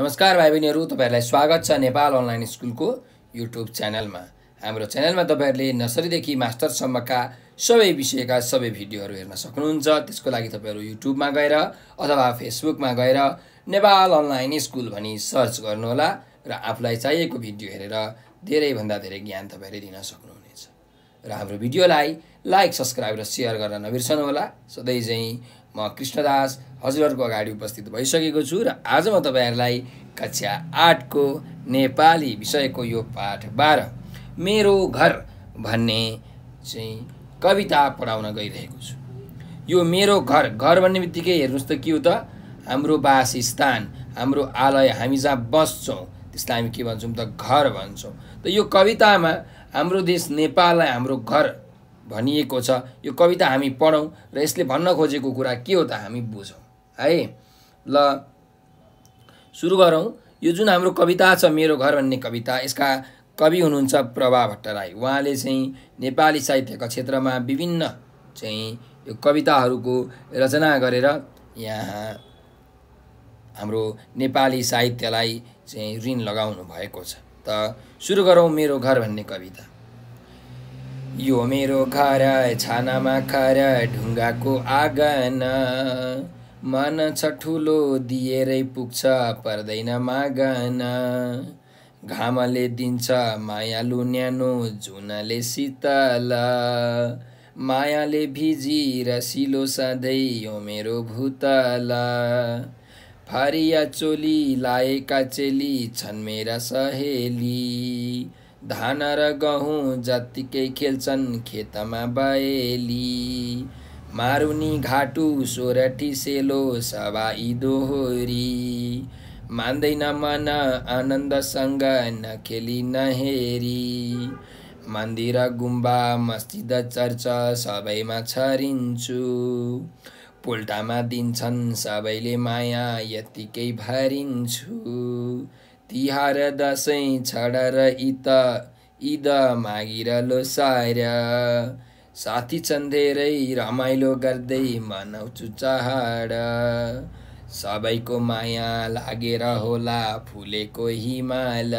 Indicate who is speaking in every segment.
Speaker 1: नमस्कार भाइ बहिनीहरू तपाईँहरूलाई स्वागत छ नेपाल अनलाइन स्कुलको युट्युब च्यानलमा हाम्रो च्यानलमा तपाईँहरूले नर्सरीदेखि मास्टरसम्मका सबै विषयका सबै भिडियोहरू हेर्न सक्नुहुन्छ त्यसको लागि तपाईँहरू युट्युबमा गएर अथवा फेसबुकमा गएर नेपाल अनलाइन स्कुल भनी सर्च गर्नुहोला र आफूलाई चाहिएको भिडियो हेरेर धेरैभन्दा धेरै ज्ञान तपाईँहरूले दिन सक्नुहुनेछ र हाम्रो भिडियोलाई लाइक सब्सक्राइब र सेयर गर्न नबिर्सनुहोला सधैँ चाहिँ म कृष्णदास हजुरहरूको अगाडि उपस्थित भइसकेको छु र आज म तपाईँहरूलाई कक्षा आठको नेपाली विषयको यो पाठ बाह्र मेरो घर भन्ने चाहिँ कविता पढाउन गइरहेको छु यो मेरो घर घर भन्ने बित्तिकै हेर्नुहोस् त के हो त हाम्रो वासस्थान हाम्रो आलय हामी जहाँ बस्छौँ त्यसलाई हामी के भन्छौँ त घर भन्छौँ त यो कवितामा हाम्रो देश नेपाललाई हाम्रो घर भनिएको छ यो कविता हामी पढौँ र यसले भन्न खोजेको कुरा के हो त हामी बुझौँ है ल सुरु गरौँ यो जुन हाम्रो कविता छ मेरो घर भन्ने कविता यसका कवि हुनुहुन्छ प्रभा भट्टराई उहाँले चाहिँ नेपाली साहित्यका क्षेत्रमा विभिन्न चाहिँ यो कविताहरूको रचना गरेर यहाँ हाम्रो नेपाली साहित्यलाई चाहिँ ऋण लगाउनु भएको छ त सुरु गरौँ मेरो घर भन्ने कविता यो मेरो घर छानामा खर ढुङ्गाको आँगन मन छ ठुलो दिएरै पुग्छ पर्दैन मागन घामले दिन्छ मायालु न्यानो झुनले शीतल मायाले भिजी रसिलो सधैँ यो मेरो भूतल फरिया चोली लाएका चेली छन् मेरा सहेली धान र गहुँ जत्तिकै खेल्छन् खेतमा बयली मारुनी घाटु सोरठी सेलो सवाई दोहोरी मान्दैन मन आनन्दसँग नखेली नहेरी मन्दिर गुम्बा मस्जिद चर्च सबैमा छरिन्छु पोल्टामा दिन्छन् सबैले माया यत्तिकै भरिन्छु तिहार दसैँ छड र इत इद मागिर लोसाएर साथी छन् धेरै रमाइलो गर्दै मनाउँछु चाड सबैको माया लागेर होला फुलेको हिमाल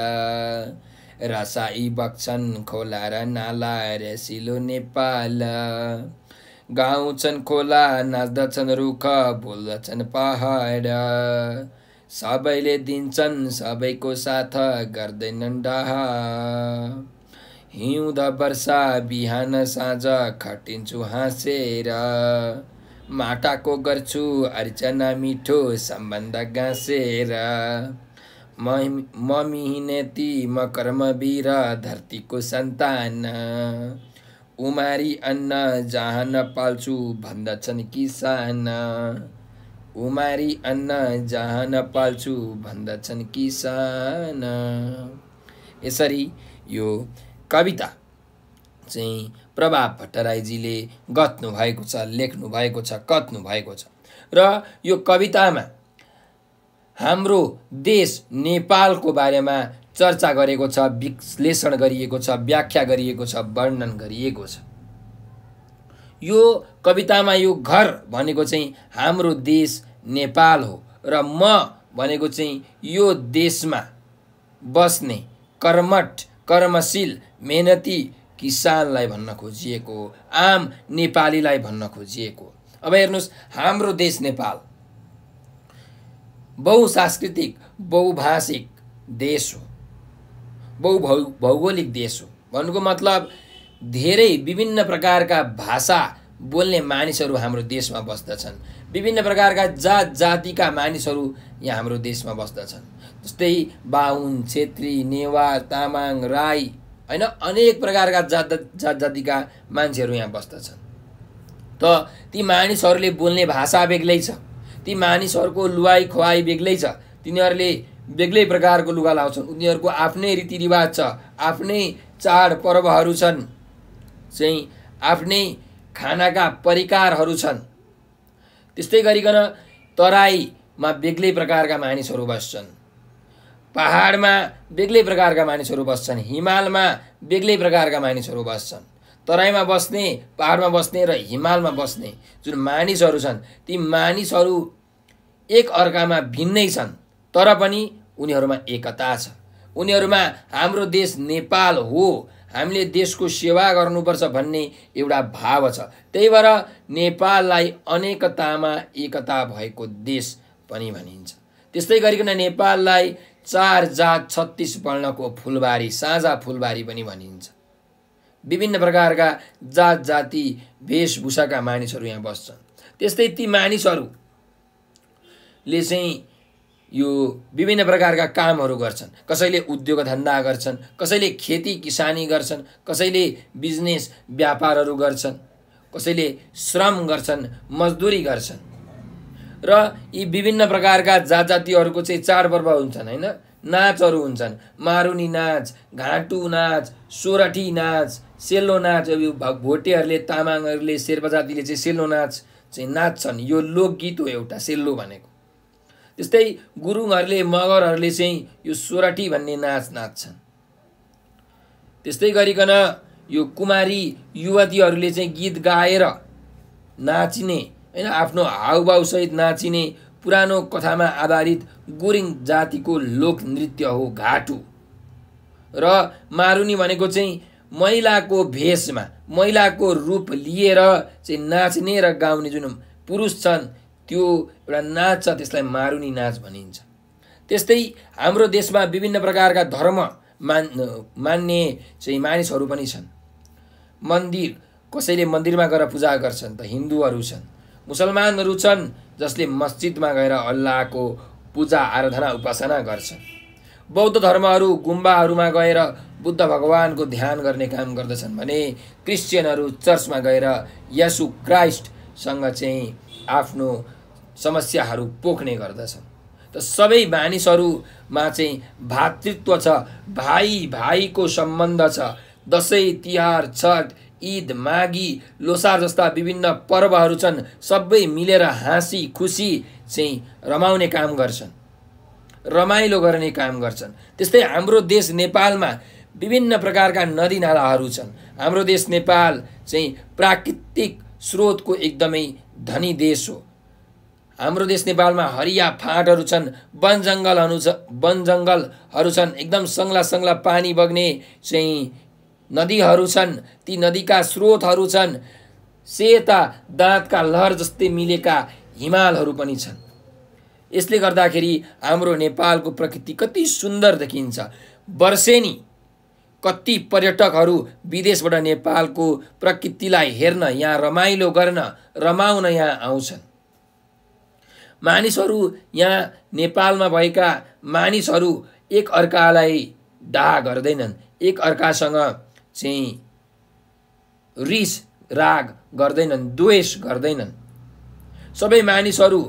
Speaker 1: रसाई बग्छन् खोला र नाला रेसिलो नेपाल गाउँछन् खोला नाच्दछन् रुख भुल्दछन् पहाड सबैले दिन्छन् सबैको साथ गर्दैनन् डाह हिउँद वर्षा बिहान साँझ खटिन्छु हाँसेर माटाको गर्छु अर्चना मिठो सम्बन्ध गाँसेर म ती म कर्मवीर धरतीको सन्तान उमारी अन्न जहान पाल्छु भन्दछन् किसान उमारी अन्ना जान पाल्छु भन्दछन् किसान यसरी यो कविता चाहिँ प्रभाव भट्टराईजीले गत्नु भएको छ लेख्नु भएको छ कत्नु भएको छ र यो कवितामा हाम्रो देश नेपालको बारेमा चर्चा गरेको छ विश्लेषण गरिएको छ व्याख्या गरिएको छ वर्णन गरिएको छ यो कवितामा यो घर भनेको चाहिँ हाम्रो देश नेपाल हो र म भनेको चाहिँ यो देशमा बस्ने कर्मठ कर्मशील मेहनती किसानलाई भन्न खोजिएको आम नेपालीलाई भन्न खोजिएको अब हेर्नुहोस् हाम्रो देश नेपाल बहुसांस्कृतिक बहुभाषिक देश हो बहुभौ भौगोलिक देश हो भन्नुको मतलब धेरै विभिन्न प्रकारका भाषा बोल्ने मानिसहरू हाम्रो देशमा बस्दछन् विभिन्न प्रकारका जात जातिका मानिसहरू यहाँ हाम्रो देशमा बस्दछन् जस्तै बाहुन छेत्री नेवार तामाङ राई होइन अनेक प्रकारका जात जात जातिका मान्छेहरू यहाँ बस्दछन् त ती मानिसहरूले बोल्ने भाषा बेग्लै छ ती मानिसहरूको लुवाई खुवाई बेग्लै छ तिनीहरूले बेग्लै प्रकारको लुगा लाउँछन् उनीहरूको आफ्नै रीतिरिवाज छ आफ्नै चाडपर्वहरू छन् चाहिँ आफ्नै खानाका परिकारहरू छन् त्यस्तै गरिकन तराईमा बेग्लै प्रकारका मानिसहरू बस्छन् पहाडमा बेग्लै प्रकारका मानिसहरू बस्छन् हिमालमा बेग्लै प्रकारका मानिसहरू बस्छन् तराईमा बस्ने पहाडमा बस्ने र हिमालमा बस्ने जुन मानिसहरू छन् ती मानिसहरू एक अर्कामा भिन्नै छन् तर पनि उनीहरूमा एकता छ उनीहरूमा हाम्रो देश नेपाल हो हामीले देशको सेवा गर्नुपर्छ भन्ने एउटा भाव छ त्यही भएर नेपाललाई अनेकतामा एकता भएको देश पनि भनिन्छ त्यस्तै गरिकन नेपाललाई चार जात छत्तिस वर्णको फुलबारी साझा फुलबारी पनि भनिन्छ विभिन्न प्रकारका जात जाति वेशभूषाका मानिसहरू यहाँ बस्छन् त्यस्तै ती मानिसहरूले चाहिँ यो विभिन्न प्रकारका कामहरू गर्छन् कसैले उद्योग धन्दा गर्छन् कसैले खेती किसानी गर्छन् कसैले बिजनेस व्यापारहरू गर्छन् कसैले श्रम गर्छन् मजदुरी गर्छन् र यी विभिन्न प्रकारका जात जातिहरूको चाहिँ चाडपर्व हुन्छन् होइन नाचहरू हुन्छन् मारुनी नाच घाटु नाच सोरठी नाच सेलो नाच अब यो भोटेहरूले तामाङहरूले शेर्पा जातिले चाहिँ सेलो नाच चाहिँ नाच्छन् यो लोकगीत हो एउटा सेलो भनेको त्यस्तै गुरुङहरूले मगरहरूले चाहिँ यो सोराटी भन्ने नाच नाच्छन् त्यस्तै गरिकन यो कुमारी युवतीहरूले चाहिँ गीत गाएर नाचिने होइन आफ्नो हाउभावसहित नाचिने पुरानो कथामा आधारित गुरुङ जातिको लोक नृत्य हो घाटु र मारुनी भनेको चाहिँ महिलाको भेषमा महिलाको रूप लिएर चाहिँ नाच्ने र गाउने जुन पुरुष छन् त्यो एउटा नाच छ त्यसलाई मारुनी नाच भनिन्छ त्यस्तै हाम्रो देशमा विभिन्न प्रकारका धर्म मान मान्ने चाहिँ मानिसहरू पनि छन् मन्दिर कसैले मन्दिरमा गएर पूजा गर्छन् त हिन्दूहरू छन् मुसलमानहरू छन् जसले मस्जिदमा गएर अल्लाहको पूजा आराधना उपासना गर्छन् बौद्ध धर्महरू गुम्बाहरूमा गएर बुद्ध भगवानको ध्यान गर्ने काम गर्दछन् भने क्रिस्चियनहरू चर्चमा गएर यसु क्राइस्टसँग चाहिँ आफ्नो समस्याहरू पोख्ने गर्दछन् त सबै मानिसहरूमा चाहिँ भातृत्व छ भाइ भाइको सम्बन्ध छ दसैँ तिहार छठ ईद माघी लोसार जस्ता विभिन्न पर्वहरू छन् सबै मिलेर हाँसी खुसी चाहिँ रमाउने काम गर्छन् रमाइलो गर्ने काम गर्छन् त्यस्तै हाम्रो देश नेपालमा विभिन्न प्रकारका नदी छन् हाम्रो देश नेपाल चाहिँ प्राकृतिक स्रोतको एकदमै धनी देश हो हाम्रो देश नेपालमा हरिया फाँटहरू छन् वन जङ्गलहरू छ वन जङ्गलहरू छन् एकदम सङ्ला सङ्ला पानी बग्ने चाहिँ नदीहरू छन् ती नदीका स्रोतहरू छन् सेता दाँतका लहर जस्तै मिलेका हिमालहरू पनि छन् यसले गर्दाखेरि हाम्रो नेपालको प्रकृति कति सुन्दर देखिन्छ वर्षेनी कति पर्यटकहरू विदेशबाट नेपालको प्रकृतिलाई हेर्न यहाँ रमाइलो गर्न रमाउन यहाँ आउँछन् मानिसहरू यहाँ नेपालमा भएका मानिसहरू एक अर्कालाई दाह गर्दैनन् एक अर्कासँग चाहिँ रिस राग गर्दैनन् द्वेष गर्दैनन् सबै मानिसहरू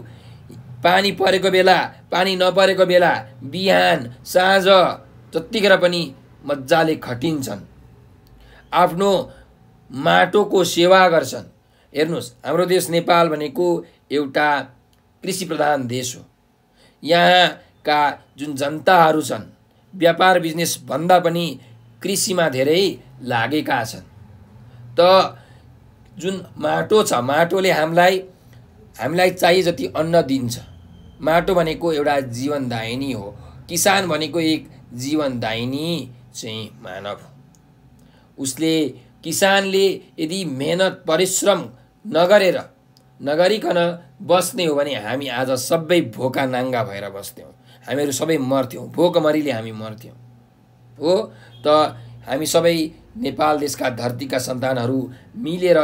Speaker 1: पानी परेको बेला पानी नपरेको बेला बिहान साँझ जतिखेर पनि मजाले खटिन्छन् आफ्नो माटोको सेवा गर्छन् हेर्नुहोस् हाम्रो देश नेपाल भनेको एउटा कृषि प्रधान देश हो यहाँका जुन जनताहरू छन् व्यापार बिजनेस भन्दा पनि कृषिमा धेरै लागेका छन् त जुन माटो छ माटोले हामीलाई हामीलाई चाहिए जति अन्न दिन्छ माटो भनेको एउटा जीवनदायिनी हो किसान भनेको एक जीवनदायिनी चाहिँ मानव हो उसले किसानले यदि मेहनत परिश्रम नगरेर नगरिकन बस्ने हो भने हामी आज सबै भोका नाङ्गा भएर बस्थ्यौँ हामीहरू सबै मर्थ्यौँ भोकमरीले हामी मर्थ्यौँ हो त हामी सबै नेपाल देशका धरतीका सन्तानहरू मिलेर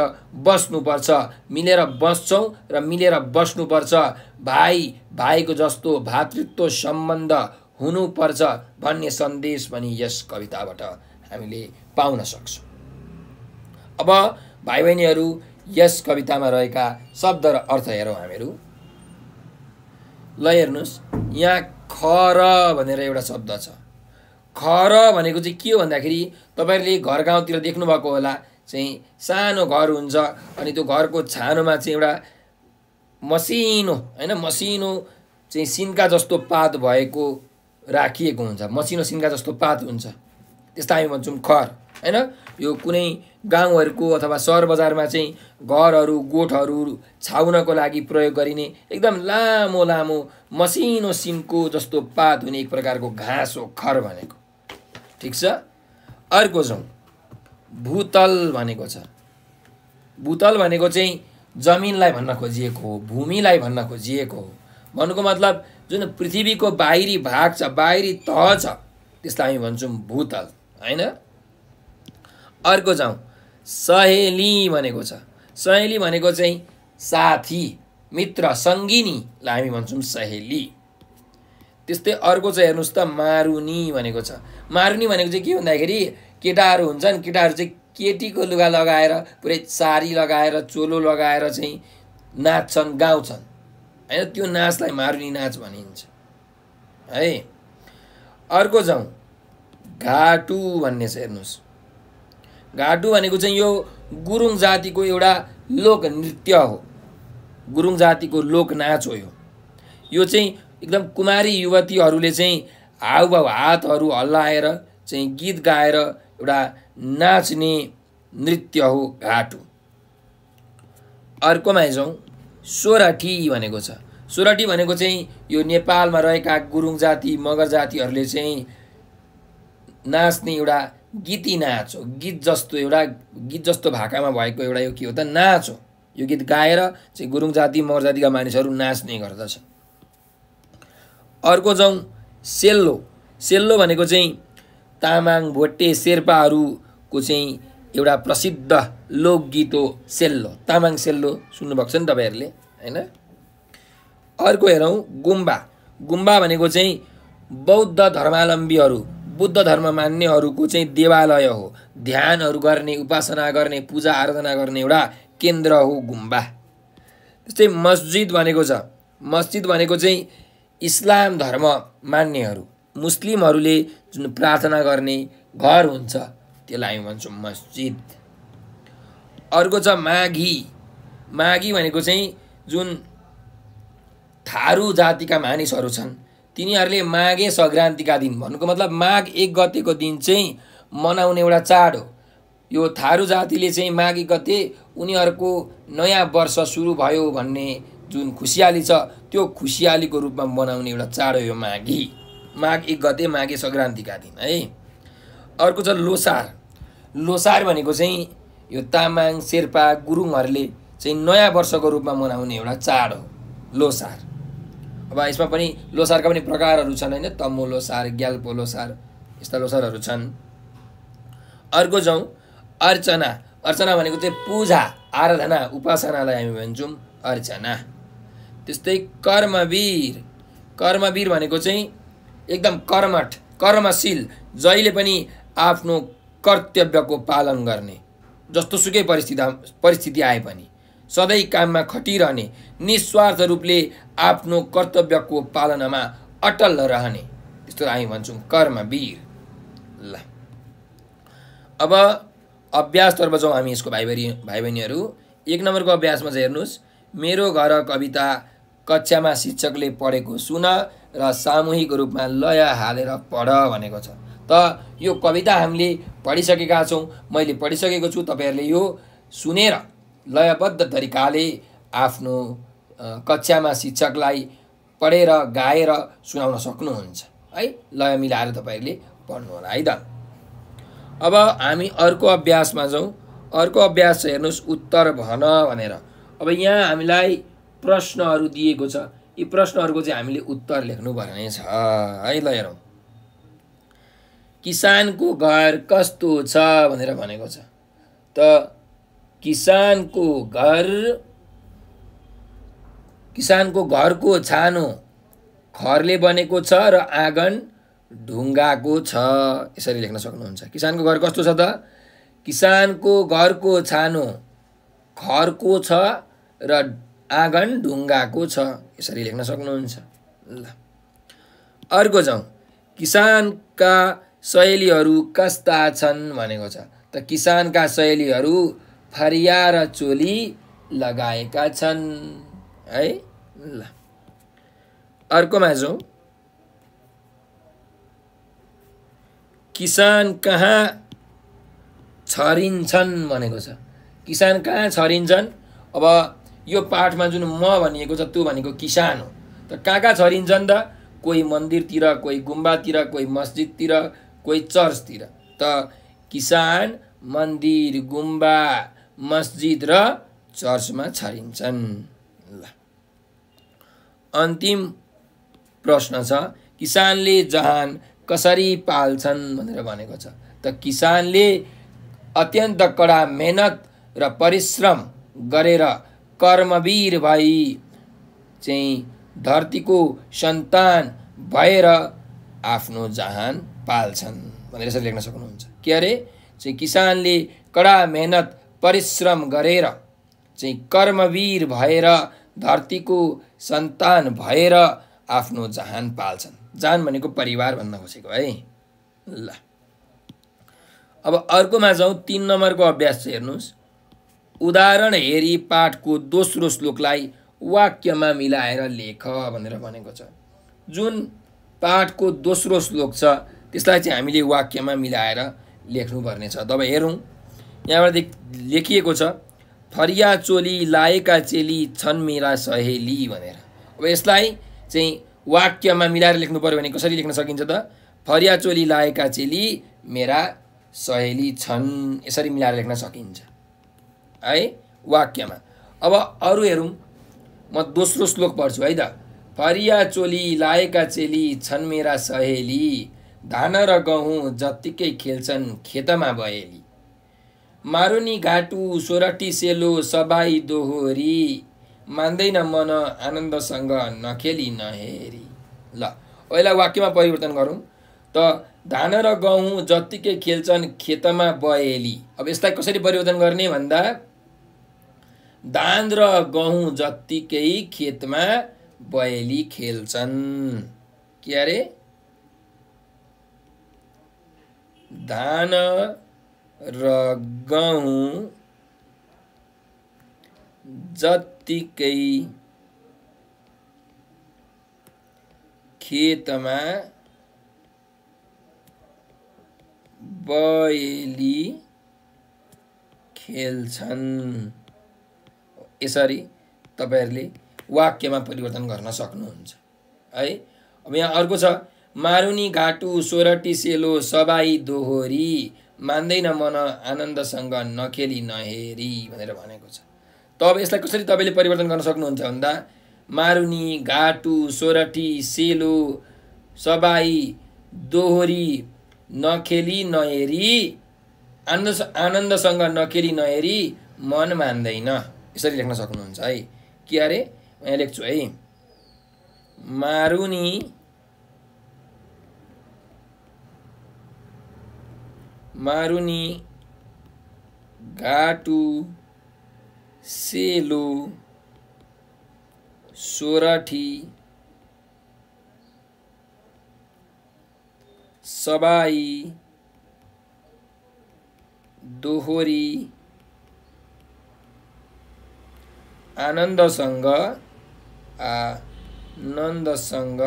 Speaker 1: बस्नुपर्छ मिलेर बस्छौँ र मिलेर बस्नुपर्छ भाइ भाइको जस्तो भातृत्व सम्बन्ध हुनुपर्छ भन्ने सन्देश पनि यस कविताबाट हामीले पाउन सक्छौँ अब भाइ बहिनीहरू यस कवितामा रहेका शब्द र अर्थ हेरौँ हामीहरू ल हेर्नुहोस् यहाँ खर भनेर एउटा शब्द छ खर भनेको चाहिँ के हो भन्दाखेरि तपाईँहरूले घर गाउँतिर देख्नुभएको होला चाहिँ सानो घर हुन्छ अनि त्यो घरको छानोमा चाहिँ एउटा मसिनो होइन मसिनो चाहिँ सिन्का जस्तो पात भएको राखिएको हुन्छ मसिनो सिन्का जस्तो पात हुन्छ त्यस्तो हामी भन्छौँ खर होइन यो कुनै गाउँहरूको अथवा सहर बजारमा चाहिँ घरहरू गोठहरू छाउनको लागि प्रयोग गरिने एकदम लामो लामो मसिनो सिमको जस्तो पात हुने एक प्रकारको घाँस हो खर भनेको ठिक छ अर्को जाउँ भूतल भनेको छ भूतल भनेको चाहिँ जमिनलाई भन्न खोजिएको हो भूमिलाई भन्न खोजिएको हो भन्नुको मतलब जुन पृथ्वीको बाहिरी भाग छ बाहिरी तह छ त्यसलाई हामी भन्छौँ भूतल होइन अर्को जाउँ सहेली भनेको छ सहेली भनेको चाहिँ साथी मित्र सङ्गिनीलाई हामी भन्छौँ सहेली त्यस्तै अर्को चाहिँ हेर्नुहोस् त मारुनी भनेको छ मारुनी भनेको चाहिँ के भन्दाखेरि केटाहरू हुन्छन् केटाहरू चाहिँ केटीको लुगा लगाएर पुरै सारी लगाएर चोलो लगाएर चाहिँ नाच्छन् गाउँछन् होइन त्यो नाचलाई मारुनी नाच भनिन्छ है अर्को जाउँ घाटु भन्ने छ हेर्नुहोस् घाटु भनेको चाहिँ यो गुरुङ जातिको एउटा लोक नृत्य हो गुरुङ जातिको लोक नाच हो यो चाहिँ एकदम कुमारी युवतीहरूले चाहिँ हाउभाउ हातहरू हल्लाएर चाहिँ गीत गाएर एउटा नाच्ने नृत्य हो घाटु अर्कोमा हेर्छौँ सोराठी भनेको छ सोराठी भनेको चाहिँ यो नेपालमा रहेका गुरुङ जाति मगर जातिहरूले चाहिँ नाच्ने एउटा गीती नाच हो गीत जस्तो एउटा गीत जस्तो भाकामा भएको एउटा यो के हो त नाच हो यो गीत गाएर चाहिँ गुरुङ जाति मगर जातिका मानिसहरू नाच्ने गर्दछ अर्को जाउँ सेल्लो सेल्लो भनेको चाहिँ तामाङ भोटे शेर्पाहरूको चाहिँ एउटा प्रसिद्ध लोकगीत हो सेल्लो तामाङ सेल्लो सुन्नुभएको छ नि तपाईँहरूले होइन अर्को हेरौँ गुम्बा गुम्बा भनेको चाहिँ बौद्ध धर्मावलम्बीहरू बुद्ध धर्म मान्नेहरूको चाहिँ देवालय हो ध्यानहरू गर्ने उपासना गर्ने पूजा आराधना गर्ने एउटा केन्द्र हो गुम्बा त्यस्तै मस्जिद भनेको छ मस्जिद भनेको चाहिँ इस्लाम धर्म मान्नेहरू मुस्लिमहरूले जुन प्रार्थना गर्ने घर हुन्छ त्यसलाई हामी भन्छौँ मस्जिद अर्को छ माघी माघी भनेको चाहिँ जुन थारू जातिका मानिसहरू छन् तिनीहरूले माघे सङ्क्रान्तिका दिन भन्नुको मतलब माघ एक गतेको दिन चाहिँ मनाउने एउटा चाड हो यो थारू जातिले चाहिँ माघे गते उनीहरूको नयाँ वर्ष सुरु भयो भन्ने जुन खुसियाली छ त्यो खुसियालीको रूपमा मनाउने एउटा चाड हो यो माघी माघ एक गते माघे सङ्क्रान्तिका दिन है अर्को छ लोसार लोसार भनेको चाहिँ यो तामाङ शेर्पा गुरुङहरूले चाहिँ नयाँ वर्षको रूपमा मनाउने एउटा चाड हो लोसार अब यसमा पनि लोसारका पनि प्रकारहरू छन् होइन तम्बु लोसार ग्याल्पो लोसार यस्ता लोसारहरू छन् अर्को जाउँ अर्चना अर्चना भनेको चाहिँ पूजा आराधना उपासनालाई हामी भन्छौँ अर्चना त्यस्तै कर्मवीर कर्मवीर भनेको चाहिँ एकदम कर्मठ कर्मशील जहिले पनि आफ्नो कर्तव्यको पालन गर्ने जस्तो सुकै परिस्थिति परिस्थिति आए पनि सधैँ काममा खटिरहने निस्वार्थ रूपले आफ्नो कर्तव्यको पालनामा अटल रहने यस्तो हामी भन्छौँ कर्मवीर ल अब अभ्यासतर्फ जाउँ हामी यसको भाइ बहिनी भाइ बहिनीहरू एक नम्बरको अभ्यासमा चाहिँ हेर्नुहोस् मेरो घर कविता कक्षामा शिक्षकले पढेको सुन र सामूहिक रूपमा लय हालेर पढ भनेको छ त यो कविता हामीले पढिसकेका छौँ मैले पढिसकेको छु तपाईँहरूले यो सुनेर लयबद्ध तरिकाले आफ्नो कक्षामा शिक्षकलाई पढेर गाएर सुनाउन सक्नुहुन्छ है लय मिलाएर तपाईँहरूले होला है त अब हामी अर्को अभ्यासमा जाउँ अर्को अभ्यास हेर्नुहोस् उत्तर भन भनेर अब यहाँ हामीलाई प्रश्नहरू दिएको छ यी प्रश्नहरूको चाहिँ हामीले उत्तर लेख्नुपर्ने छ है ल हेरौँ किसानको घर कस्तो छ भनेर भनेको छ त किसानको घर किसानको घरको छानो खरले बनेको छ र आँगन ढुङ्गाको छ यसरी लेख्न सक्नुहुन्छ किसानको घर कस्तो छ त किसानको घरको छानो खरको छ र आँगन ढुङ्गाको छ यसरी लेख्न सक्नुहुन्छ ल अर्को जाउँ किसानका शैलीहरू कस्ता छन् भनेको छ त किसानका शैलीहरू फरिया र चोली लगाएका छन् है ल अर्कोमा जाउँ किसान कहाँ छरिन्छन् भनेको छ किसान कहाँ छरिन्छन् अब यो पाठमा जुन म भनिएको छ त्यो भनेको किसान हो त कहाँ कहाँ छरिन्छन् त कोही मन्दिरतिर कोही गुम्बातिर कोही मस्जिदतिर कोही चर्चतिर त किसान मन्दिर गुम्बा मस्जिद र चर्चमा छरिन्छन् ल अन्तिम प्रश्न छ किसानले जहान कसरी पाल्छन् भनेर भनेको छ त किसानले अत्यन्त कडा मेहनत र परिश्रम गरेर कर्मवीर भई चाहिँ धरतीको सन्तान भएर आफ्नो जहान पाल्छन् भनेर यसरी लेख्न सक्नुहुन्छ के अरे चाहिँ किसानले कडा मेहनत परिश्रम गरेर चाहिँ कर्मवीर भएर धरतीको सन्तान भएर आफ्नो जहान पाल्छन् जान भनेको परिवार भन्न खोजेको है ल अब अर्कोमा जाउँ तिन नम्बरको अभ्यास चाहिँ हेर्नुहोस् उदाहरण हेरी पाठको दोस्रो श्लोकलाई वाक्यमा मिलाएर लेख भनेर भनेको छ जुन पाठको दोस्रो श्लोक छ त्यसलाई चाहिँ हामीले वाक्यमा मिलाएर लेख्नुपर्नेछ तब हेरौँ यहाँबाट देख लेखिएको छ फरिया चोली लाएका चेली छन् मेरा सहेली भनेर अब यसलाई चाहिँ वाक्यमा मिलाएर लेख्नु पऱ्यो भने कसरी लेख्न सकिन्छ त फरिया चोली लाएका चेली मेरा सहेली छन् यसरी मिलाएर लेख्न सकिन्छ है वाक्यमा अब अरू हेरौँ म दोस्रो श्लोक पढ्छु है त फरिया चोली लाएका चेली छन् मेरा सहेली धान र गहुँ जत्तिकै खेल्छन् खेतमा भएली मारुनी घाटु सोरठी सेलो सबाई दोहोरी मान्दैन मन आनन्दसँग नखेली नहेरी ल पहिला वाक्यमा परिवर्तन गरौँ त धान र गहुँ जत्तिकै खेल्छन् खेतमा बयली अब यसलाई कसरी परिवर्तन गर्ने भन्दा धान र गहुँ जत्तिकै खेतमा बयली खेल्छन् के अरे धान र गहुँ जत्तिकै खेतमा बयली खेल्छन् यसरी तपाईँहरूले वाक्यमा परिवर्तन गर्न सक्नुहुन्छ है अब यहाँ अर्को छ मारुनी घाटु सोरटी सेलो सबाई दोहोरी मान्दैन मन आनन्दसँग नखेली नहेरी भनेर भनेको छ तब यसलाई कसरी तपाईँले परिवर्तन गर्न सक्नुहुन्छ भन्दा मारुनी घाटु सोरठी सेलो सबाई दोहोरी नखेली नहेरी आनन्द आनन्दसँग नखेली नहेरी मन मान्दैन यसरी लेख्न सक्नुहुन्छ है के अरे यहाँ लेख्छु है मारुनी मारुनी घाटु सेलो सोराठी सबाई दोहोरी आनन्दसँग आनन्दसँग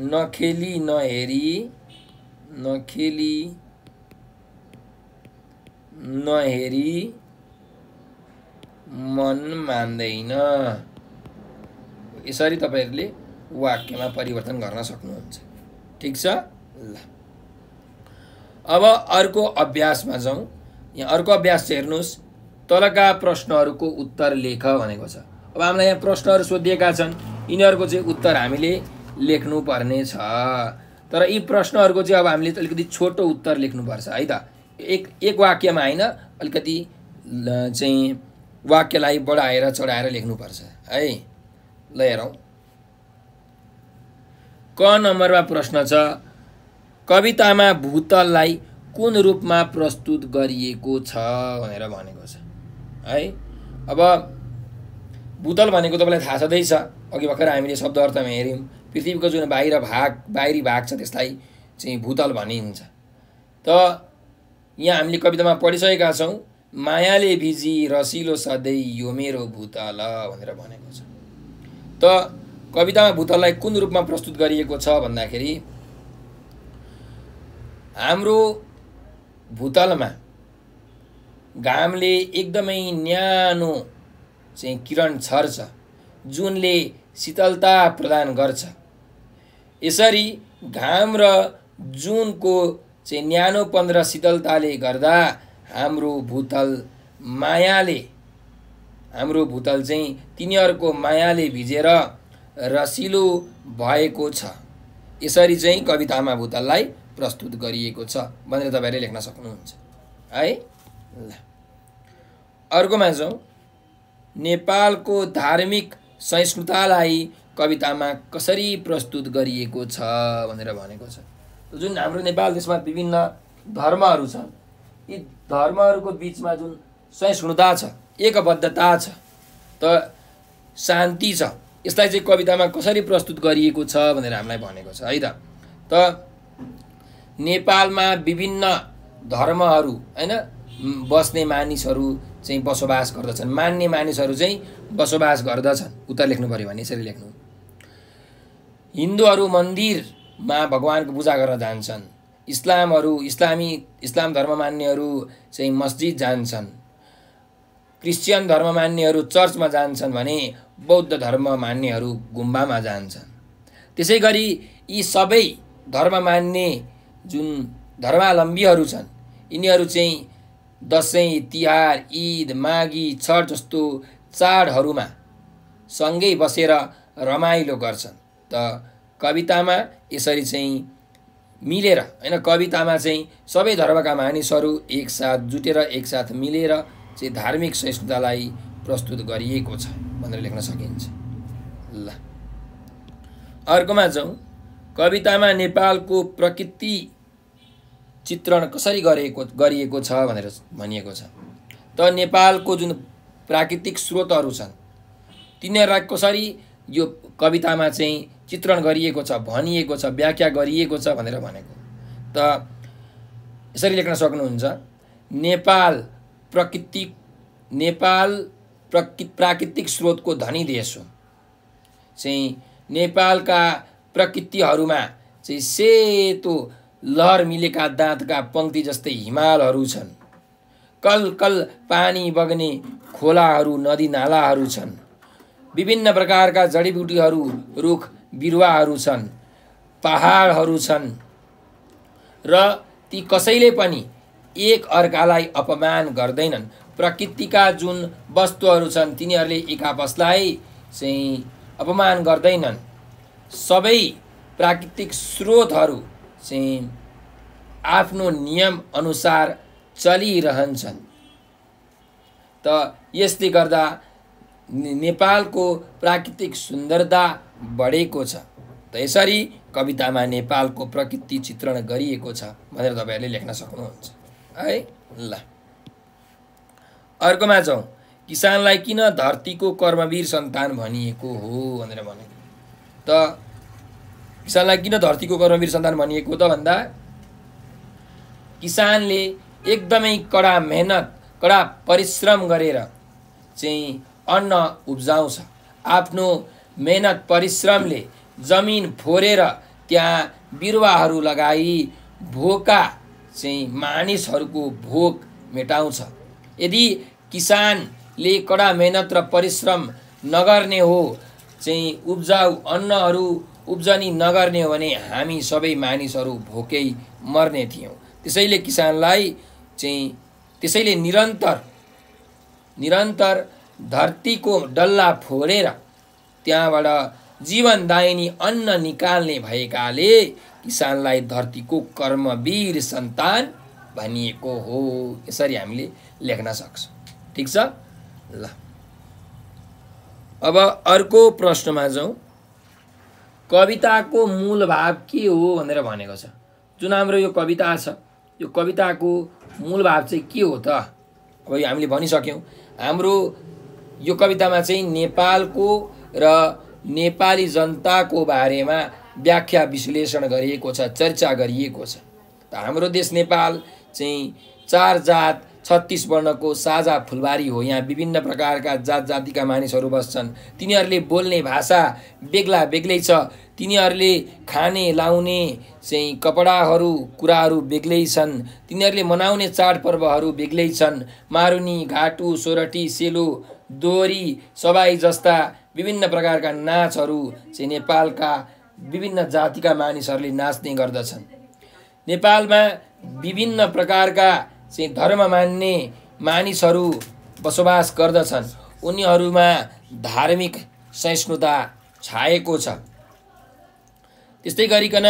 Speaker 1: नखेली नहेरी नखेली नहेरी मन मान्दैन यसरी तपाईँहरूले वाक्यमा परिवर्तन गर्न सक्नुहुन्छ ठिक छ ल अब अर्को अभ्यासमा जाउँ यहाँ अर्को अभ्यास चाहिँ हेर्नुहोस् तलका प्रश्नहरूको उत्तर लेख भनेको छ अब हामीलाई यहाँ प्रश्नहरू सोधिएका छन् यिनीहरूको चाहिँ उत्तर हामीले लेख्नुपर्ने छ तर यी प्रश्नहरूको चाहिँ अब हामीले अलिकति छोटो उत्तर लेख्नुपर्छ है त एक एक वाक्यमा होइन अलिकति चाहिँ वाक्यलाई बढाएर चढाएर लेख्नुपर्छ है ल हेरौँ क नम्बरमा प्रश्न छ कवितामा भूतललाई कुन रूपमा प्रस्तुत गरिएको छ भनेर भनेको छ है अब भूतल भनेको तपाईँलाई थाहा छँदैछ अघि भर्खर हामीले शब्द अर्थमा हेऱ्यौँ पृथ्वीको जुन बाहिर भाग बाहिरी भाग छ त्यसलाई चाहिँ भूतल भनिन्छ त यहाँ हामीले कवितामा पढिसकेका छौँ मायाले भिजी रसिलो सधैँ यो मेरो भूतल भनेर भनेको छ त कवितामा भूतललाई कुन रूपमा प्रस्तुत गरिएको छ भन्दाखेरि हाम्रो भूतलमा घामले एकदमै न्यानो चाहिँ किरण छर्छ जुनले शीतलता प्रदान गर्छ यसरी घाम र जुनको चाहिँ न्यानो पन्ध्र शीतलताले गर्दा हाम्रो भूतल मायाले हाम्रो भूतल चाहिँ तिनीहरूको मायाले भिजेर रसिलो भएको छ यसरी चाहिँ कवितामा भूतललाई प्रस्तुत गरिएको छ भनेर तपाईँहरूले लेख्न सक्नुहुन्छ है ल अर्कोमा जाउँ नेपालको धार्मिक सहिष्णुतालाई कवितामा कसरी प्रस्तुत गरिएको छ भनेर भनेको छ जुन हाम्रो नेपाल देशमा विभिन्न धर्महरू छन् यी धर्महरूको बिचमा जुन सहिष्णुता छ एकबद्धता छ त शान्ति छ यसलाई चाहिँ कवितामा कसरी प्रस्तुत गरिएको छ भनेर हामीलाई भनेको छ है त त नेपालमा विभिन्न धर्महरू होइन बस्ने मानिसहरू चाहिँ बसोबास गर्दछन् मान्ने मानिसहरू चाहिँ बसोबास गर्दछन् उत्तर लेख्नु पऱ्यो भने यसरी लेख्नु हिन्दूहरू मन्दिरमा भगवानको पूजा गर्न जान्छन् इस्लामहरू इस्लामी इस्लाम धर्म मान्नेहरू चाहिँ मस्जिद जान्छन् क्रिस्चियन धर्म मान्नेहरू चर्चमा जान्छन् भने बौद्ध धर्म मान्नेहरू गुम्बामा जान्छन् त्यसै गरी यी सबै धर्म मान्ने जुन धर्मावलम्बीहरू छन् यिनीहरू चाहिँ दसैँ तिहार ईद माघी छठ जस्तो चाडहरूमा सँगै बसेर रमाइलो गर्छन् त कवितामा यसरी चाहिँ मिलेर होइन कवितामा चाहिँ सबै धर्मका मानिसहरू एकसाथ जुटेर एकसाथ मिलेर चाहिँ धार्मिक सहिष्णुतालाई प्रस्तुत गरिएको छ भनेर लेख्न सकिन्छ ल अर्कोमा जाउँ कवितामा नेपालको प्रकृति चित्रण कसरी गरेको गरिएको छ भनेर भनिएको छ त नेपालको जुन प्राकृतिक स्रोतहरू छन् तिनीहरूलाई कसरी यो कवितामा चाहिँ चित्रण गरिएको छ भनिएको छ व्याख्या गरिएको छ भनेर भनेको त यसरी लेख्न सक्नुहुन्छ नेपाल प्रकृति नेपाल प्रकृ प्राकृतिक स्रोतको धनी देश हो चाहिँ नेपालका प्रकृतिहरूमा चाहिँ सेतो लहर मिलेका दाँतका पङ्क्ति जस्तै हिमालहरू छन् कल कल पानी बग्ने खोलाहरू नदी नालाहरू छन् विभिन्न प्रकारका जडीबुटीहरू रुख बिरुवाहरू छन् पहाडहरू छन् र ती कसैले पनि एक अर्कालाई अपमान गर्दैनन् प्रकृतिका जुन वस्तुहरू छन् तिनीहरूले एक आपसलाई चाहिँ अपमान गर्दैनन् सबै प्राकृतिक स्रोतहरू चाहिँ आफ्नो नियम अनुसार चलिरहन्छन् त यसले गर्दा नेपालको प्राकृतिक सुन्दरता बढेको छ त यसरी कवितामा नेपालको प्रकृति चित्रण गरिएको छ भनेर तपाईँहरूले लेख्न सक्नुहुन्छ है ल अर्कोमा जाउँ किसानलाई किन धरतीको कर्मवीर सन्तान भनिएको हो भनेर भने त किसानलाई किन धरतीको कर्मवीर सन्तान भनिएको त भन्दा किसानले एकदमै कडा मेहनत कडा परिश्रम गरेर चाहिँ अन्न उब्जाउँछ आफ्नो मेहनत परिश्रमले जमिन फोरेर त्यहाँ बिरुवाहरू लगाई भोका चाहिँ मानिसहरूको भोक मेटाउँछ यदि किसानले कडा मेहनत र परिश्रम नगर्ने हो चाहिँ उब्जाउ अन्नहरू उब्जनी नगर्ने हो भने हामी सबै मानिसहरू भोकै मर्ने थियौँ त्यसैले किसानलाई चाहिँ त्यसैले निरन्तर निरन्तर धरतीको डल्ला फोरेर त्यहाँबाट जीवनदायिनी अन्न निकाल्ने भएकाले किसानलाई धरतीको कर्मवीर सन्तान भनिएको हो यसरी हामीले लेख्न सक्छौँ ठिक छ ल अब अर्को प्रश्नमा जाउँ कविताको मूल भाव के हो भनेर भनेको छ जुन हाम्रो यो कविता छ यो कविताको मूल भाव चाहिँ के हो त अब यो हामीले भनिसक्यौँ हाम्रो यो कवितामा चाहिँ नेपालको र नेपाली जनताको बारेमा व्याख्या विश्लेषण गरिएको छ चर्चा गरिएको छ हाम्रो देश नेपाल चाहिँ चार जात छत्तिस वर्णको साझा फुलबारी हो यहाँ विभिन्न प्रकारका जात जातिका मानिसहरू बस्छन् तिनीहरूले बोल्ने भाषा बेग्ला बेग्लै छ तिनीहरूले खाने लाउने चाहिँ कपडाहरू कुराहरू बेग्लै छन् तिनीहरूले मनाउने चाडपर्वहरू बेग्लै छन् मारुनी घाटु सोरठी सेलो दोरी सवाई जस्ता विभिन्न प्रकारका नाचहरू चाहिँ नेपालका विभिन्न जातिका मानिसहरूले नाच्ने गर्दछन् नेपालमा विभिन्न प्रकारका चाहिँ धर्म मान्ने मानिसहरू बसोबास गर्दछन् उनीहरूमा धार्मिक सहिष्णुता छाएको छ त्यस्तै गरिकन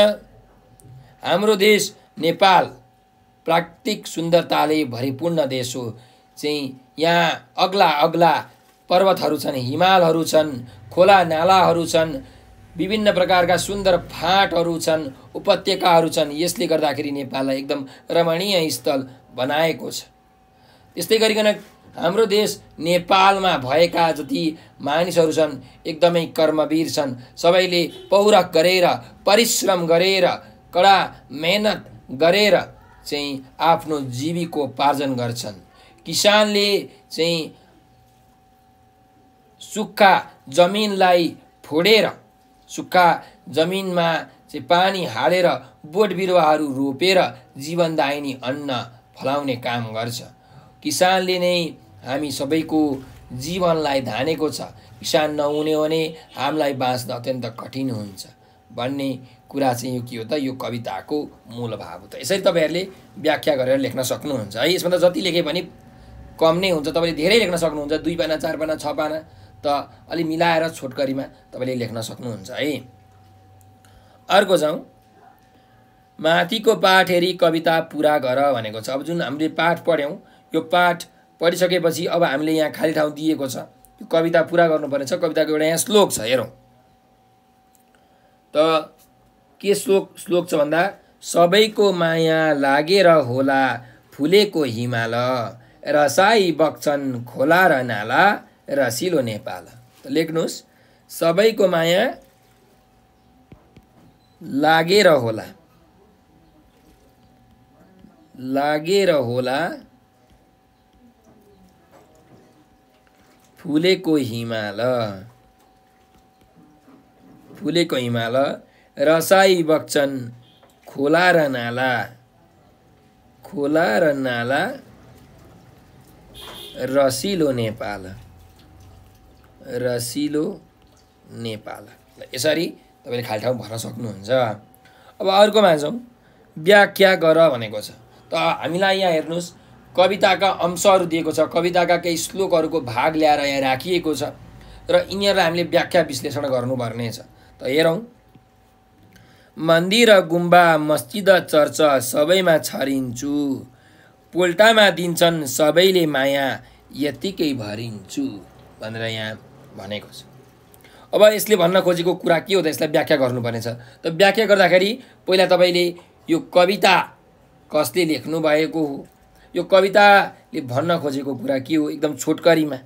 Speaker 1: हाम्रो देश नेपाल प्राकृतिक सुन्दरताले भरिपूर्ण देश हो चाहिँ यहाँ अग्ला अग्ला पर्वतहरू छन् हिमालहरू छन् खोला नालाहरू छन् विभिन्न प्रकारका सुन्दर फाँटहरू छन् उपत्यकाहरू छन् यसले गर्दाखेरि नेपाललाई एकदम रमणीय स्थल बनाएको छ त्यस्तै गरिकन हाम्रो देश नेपालमा भएका जति मानिसहरू छन् एकदमै कर्मवीर छन् सबैले पौरख गरेर परिश्रम गरेर कडा मेहनत गरेर चाहिँ आफ्नो जीविकोपार्जन गर्छन् किसानले चाहिँ सुक्खा जमिनलाई फोडेर सुक्खा जमिनमा चाहिँ पानी हालेर बोट बिरुवाहरू रोपेर जीवनदायिनी अन्न फलाउने काम गर्छ किसानले नै हामी सबैको जीवनलाई धानेको छ किसान नहुने हो भने हामीलाई बाँच्न अत्यन्त कठिन हुन्छ भन्ने कुरा चाहिँ यो के हो त यो कविताको मूल भाव हो त यसरी तपाईँहरूले व्याख्या गरेर लेख्न सक्नुहुन्छ है यसमा त जति लेखे पनि कम नै हुन्छ तपाईँले धेरै लेख्न सक्नुहुन्छ दुई पाना चार पाना छ पाना त अलि मिलाएर छोटकरीमा तपाईँले लेख्न सक्नुहुन्छ है अर्को जाउँ माथिको पाठ हेरी कविता पुरा गर भनेको छ अब जुन हामीले पाठ पढ्यौँ यो पाठ पढिसकेपछि अब हामीले यहाँ खाली ठाउँ दिएको छ यो कविता पुरा गर्नुपर्ने छ कविताको एउटा यहाँ श्लोक छ हेरौँ त के श्लोक श्लोक छ भन्दा सबैको माया लागेर होला फुलेको हिमाल रसाई बग्छन् खोला र नाला रसिलो नेपाल लेख्नुहोस् सबैको माया लागेर होला लागेर होला फुलेको हिमाल फुलेको हिमाल रसाई बग्छन् खोला र नाला खोला र नाला रसिलो नेपाल रसिलो नेपाल यसरी तपाईँले खाली ठाउँ भर्न सक्नुहुन्छ अब अर्कोमा जाउँ व्याख्या गर भनेको छ त हामीलाई यहाँ हेर्नुहोस् कविताका अंशहरू दिएको छ कविताका केही श्लोकहरूको भाग ल्याएर यहाँ राखिएको छ र यिनीहरूलाई हामीले व्याख्या विश्लेषण गर्नुपर्नेछ त हेरौँ मन्दिर गुम्बा मस्जिद चर्च सबैमा छरिन्छु पोल्टामा दिन्छन् सबैले माया यत्तिकै भरिन्छु भनेर यहाँ भनेको छ अब यसले भन्न खोजेको कुरा के हो त यसलाई व्याख्या गर्नुपर्नेछ त व्याख्या गर्दाखेरि पहिला तपाईँले यो कविता कसले लेख्नु भएको हो यो कविताले भन्न खोजेको कुरा के हो एकदम छोटकरीमा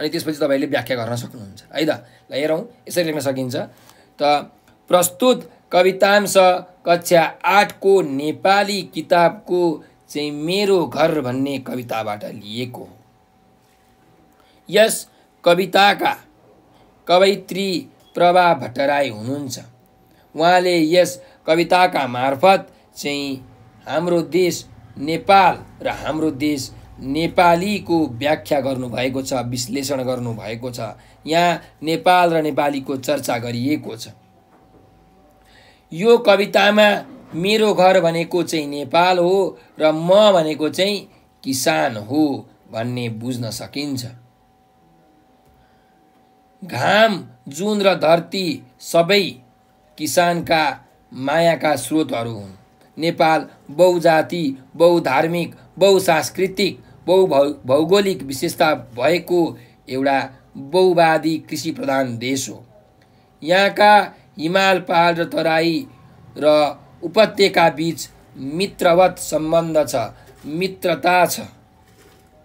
Speaker 1: अनि त्यसपछि तपाईँले व्याख्या गर्न सक्नुहुन्छ है त ल हेरौँ यसरी लेख्न सकिन्छ त प्रस्तुत कवितांश कक्षा आठको नेपाली किताबको चाहिँ मेरो घर भन्ने कविताबाट लिएको हो यस कविताका कवयित्री प्रभा भट्टराई हुनुहुन्छ उहाँले यस कविताका मार्फत चाहिँ हाम्रो देश नेपाल र हाम्रो देश नेपालीको व्याख्या गर्नुभएको छ विश्लेषण गर्नुभएको छ यहाँ नेपाल र नेपालीको चर्चा गरिएको छ यो कवितामा मेरो घर भनेको चाहिँ नेपाल हो र म भनेको चाहिँ किसान हो भन्ने बुझ्न सकिन्छ घाम जुन र धरती सबै किसानका मायाका स्रोतहरू हुन् नेपाल बहुजाति बहुधार्मिक बहुसांस्कृतिक बहुभौ भौगोलिक विशेषता भएको एउटा बहुवादी कृषि प्रधान देश हो यहाँका हिमाल पहाड र तराई र उपत्यका बिच मित्रवत सम्बन्ध छ मित्रता छ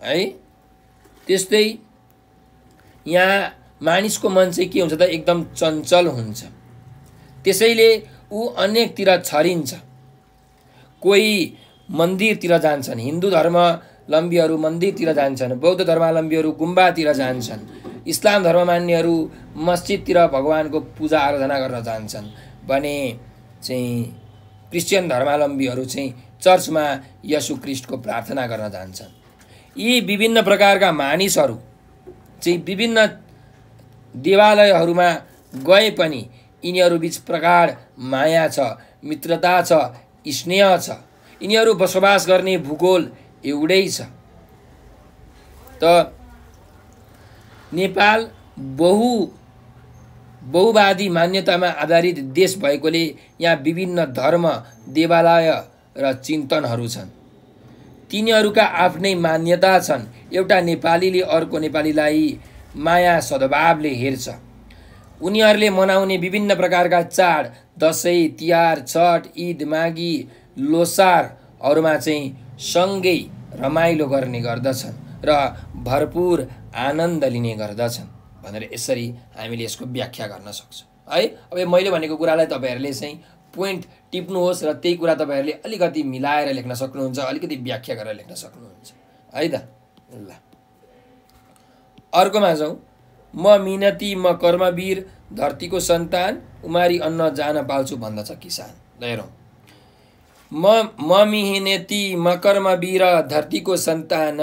Speaker 1: है त्यस्तै यहाँ मानिसको मन चाहिँ के हुन्छ त एकदम चञ्चल हुन्छ त्यसैले ऊ अनेकतिर छरिन्छ कोही मन्दिरतिर जान्छन् हिन्दू धर्मावलम्बीहरू मन्दिरतिर जान्छन् बौद्ध धर्मावलम्बीहरू गुम्बातिर जान्छन् इस्लाम धर्म मान्नेहरू मस्जिदतिर भगवानको पूजा आराधना गर्न जान्छन् भने चाहिँ क्रिस्चियन धर्मावलम्बीहरू चाहिँ चर्चमा यशु क्रिस्टको प्रार्थना गर्न जान्छन् यी विभिन्न प्रकारका मानिसहरू चाहिँ विभिन्न देवालयहरूमा गए पनि यिनीहरूबिच प्रगाढ माया छ मित्रता छ स्नेह छ यिनीहरू बसोबास गर्ने भूगोल एउटै छ त नेपाल बहु बहुवादी मान्यतामा आधारित देश भएकोले यहाँ विभिन्न धर्म देवालय र चिन्तनहरू छन् तिनीहरूका आफ्नै मान्यता छन् एउटा नेपालीले अर्को नेपालीलाई माया सद्भावले हेर्छ उनीहरूले मनाउने विभिन्न प्रकारका चाड दसैँ तिहार छठ ईद माघी लोसारहरूमा चाहिँ सँगै रमाइलो गर्ने गर्दछन् र भरपूर आनन्द लिने गर्दछन् भनेर यसरी हामीले यसको व्याख्या गर्न सक्छौँ है अब मैले भनेको कुरालाई तपाईँहरूले चाहिँ पोइन्ट टिप्नुहोस् र त्यही कुरा तपाईँहरूले अलिकति मिलाएर लेख्न सक्नुहुन्छ अलिकति व्याख्या गरेर लेख्न सक्नुहुन्छ है त ल अर्कोमा जाउँ म मिनती म कर्मवीर धरतीको सन्तान उमारी अन्न जान पाल्छु भन्दछ किसान हेरौँ म म मिहिनेती म कर्मवीर धरतीको सन्तान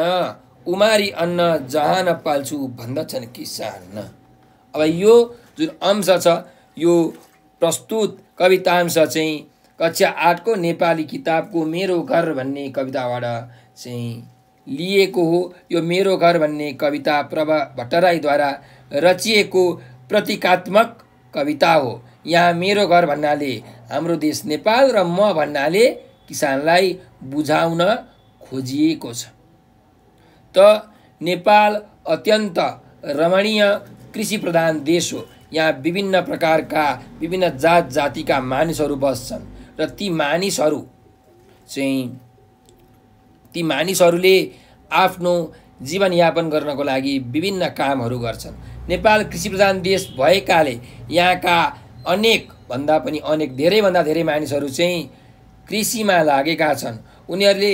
Speaker 1: उमारी अन्न जहान पाल्छु भन्दछन् किसान अब यो जुन अंश छ यो प्रस्तुत कवितांश चाहिँ कक्षा आठको नेपाली किताबको मेरो घर भन्ने कविताबाट चाहिँ लिएको हो यो मेरो घर भन्ने कविता प्रभा भट्टराईद्वारा रचिएको प्रतीकात्मक कविता हो यहाँ मेरो घर भन्नाले हाम्रो देश नेपाल र म भन्नाले किसानलाई बुझाउन खोजिएको छ त नेपाल अत्यन्त रमणीय कृषि प्रधान देश हो यहाँ विभिन्न प्रकारका विभिन्न जात जातिका मानिसहरू बस्छन् र ती मानिसहरू चाहिँ ती मानिसहरूले आफ्नो जीवनयापन गर्नको लागि विभिन्न कामहरू गर्छन् नेपाल कृषि प्रधान देश भएकाले यहाँका अनेक भन्दा पनि अनेक धेरैभन्दा धेरै मानिसहरू चाहिँ कृषिमा लागेका छन् उनीहरूले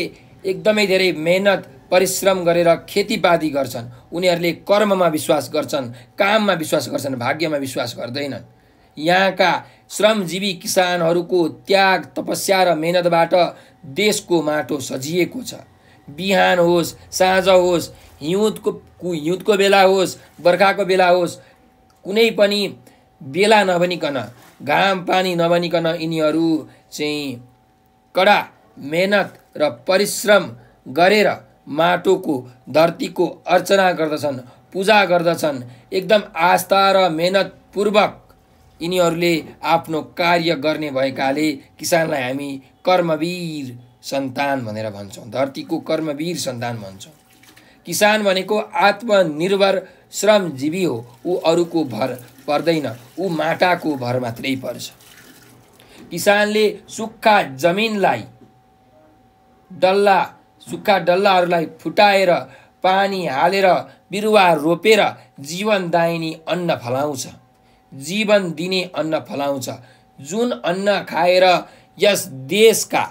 Speaker 1: एकदमै धेरै मेहनत परिश्रम गरेर खेतीपाती गर्छन् उनीहरूले कर्ममा विश्वास गर्छन् काममा विश्वास गर्छन् भाग्यमा विश्वास गर्दैनन् यहाँका श्रमजीवी किसानहरूको त्याग तपस्या र मेहनतबाट देशको माटो सजिएको छ बिहान होस् साँझ होस् हिउँदको हिउँदको बेला होस् बर्खाको बेला होस् कुनै पनि बेला नभनिकन घाम पानी नभनिकन यिनीहरू चाहिँ कडा मेहनत र परिश्रम गरेर माटोको धरतीको अर्चना गर्दछन् पूजा गर्दछन् एकदम आस्था र मेहनतपूर्वक यिनीहरूले आफ्नो कार्य गर्ने भएकाले किसानलाई हामी कर्मवीर सन्तान भनेर भन्छौँ धरतीको कर्मवीर सन्तान भन्छौँ किसान भनेको आत्मनिर्भर श्रमजीवी हो ऊ अरूको भर पर्दैन ऊ माटाको भर मात्रै पर्छ किसानले सुक्खा जमिनलाई डल्ला सुक्खा डल्लाहरूलाई फुटाएर पानी हालेर बिरुवा रोपेर जीवनदायिनी अन्न फलाउँछ जीवन दिने अन्न फलाउँछ जुन अन्न खाएर यस देशका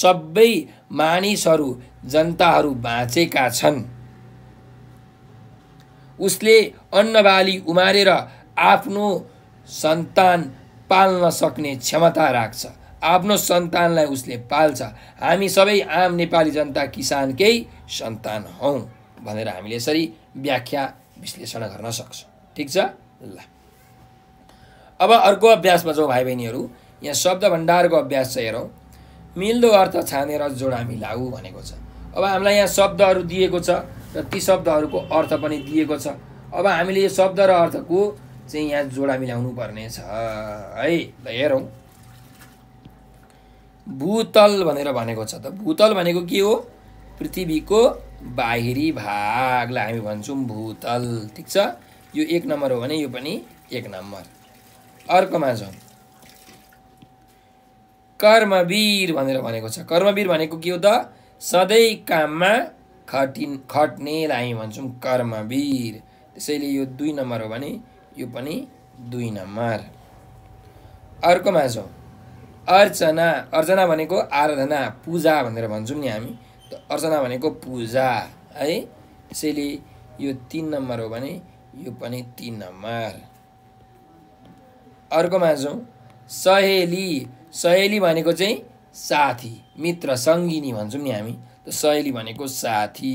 Speaker 1: सबै मानिसहरू जनताहरू बाँचेका छन् उसले अन्नबाली उमारेर आफ्नो सन्तान पाल्न सक्ने क्षमता राख्छ आफ्नो सन्तानलाई उसले पाल्छ हामी सबै आम नेपाली जनता किसानकै सन्तान हौ भनेर हामीले यसरी व्याख्या विश्लेषण गर्न सक्छौँ ठिक छ ल अब अर्को अभ्यासमा जाउँ भाइ बहिनीहरू यहाँ शब्द भण्डारको अभ्यास चाहिँ हेरौँ मिल्दो अर्थ छानेर जोडा मिलाऊ भनेको छ अब हामीलाई यहाँ शब्दहरू दिएको छ र ती शब्दहरूको अर्थ पनि दिएको छ अब हामीले यो शब्द र अर्थको चाहिँ यहाँ जोडा मिलाउनु पर्नेछ है ल हेरौँ भूतल भनेर भनेको छ त भूतल भनेको के हो पृथ्वीको बाहिरी भागलाई हामी भन्छौँ भूतल ठिक छ यो एक नम्बर हो भने यो पनि एक नम्बर अर्कोमा जाउँ कर्मवीर भनेर भनेको छ कर्मवीर भनेको के हो त सधैँ काममा खटिन खट्नेलाई हामी भन्छौँ कर्मवीर त्यसैले यो दुई नम्बर हो भने यो पनि दुई नम्बर अर्कोमा जाउँ अर्चना अर्चना भनेको आराधना पूजा भनेर भन्छौँ नि हामी अर्चना भनेको पूजा है त्यसैले यो तिन नम्बर हो भने यो पनि तिन नम्बर अर्कोमा जाउँ सहेली सहेली भनेको चाहिँ साथी मित्र सङ्गिनी भन्छौँ नि हामी त सहेली भनेको साथी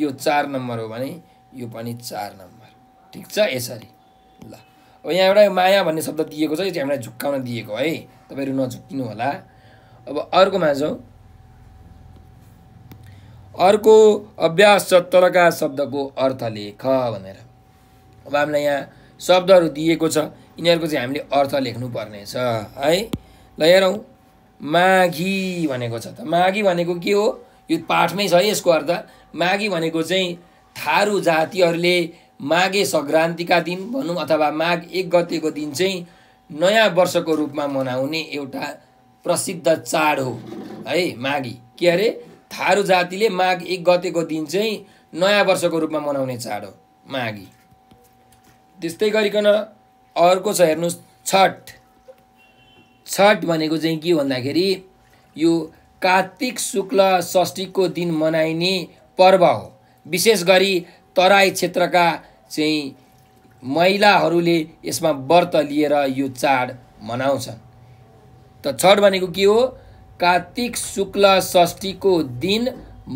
Speaker 1: यो चार नम्बर हो भने यो पनि चार नम्बर ठिक छ यसरी ल अब यहाँ एउटा माया भन्ने शब्द दिएको छ यो चाहिँ हामीलाई झुक्काउन दिएको है तपाईँहरू नझुक्किनु होला अब अर्कोमा जाउँ अर्को अभ्यास सत्तरका शब्दको अर्थ लेख भनेर अब हामीलाई यहाँ शब्दहरू दिएको छ यिनीहरूको चाहिँ हामीले अर्थ लेख्नुपर्नेछ है ल हेरौँ माघी भनेको छ त माघी भनेको के हो यो पाठमै छ है यसको अर्थ माघी भनेको चाहिँ थारू जातिहरूले माघे सङ्क्रान्तिका दिन भनौँ अथवा माघ एक गतेको दिन चाहिँ नयाँ वर्षको रूपमा मनाउने एउटा प्रसिद्ध चाड हो है माघी के अरे थारू जातिले माघ एक गतेको दिन चाहिँ नयाँ वर्षको रूपमा मनाउने चाड हो माघी त्यस्तै गरिकन अर्को छ हेर्नुहोस् छठ छठ भनेको चाहिँ के भन्दाखेरि यो कार्तिक शुक्ल षष्ठीको दिन मनाइने पर्व हो विशेष गरी तराई क्षेत्रका चाहिँ महिलाहरूले यसमा व्रत लिएर यो चाड मनाउँछन् त छठ भनेको के हो कार्तिक शुक्ल षष्ठीको दिन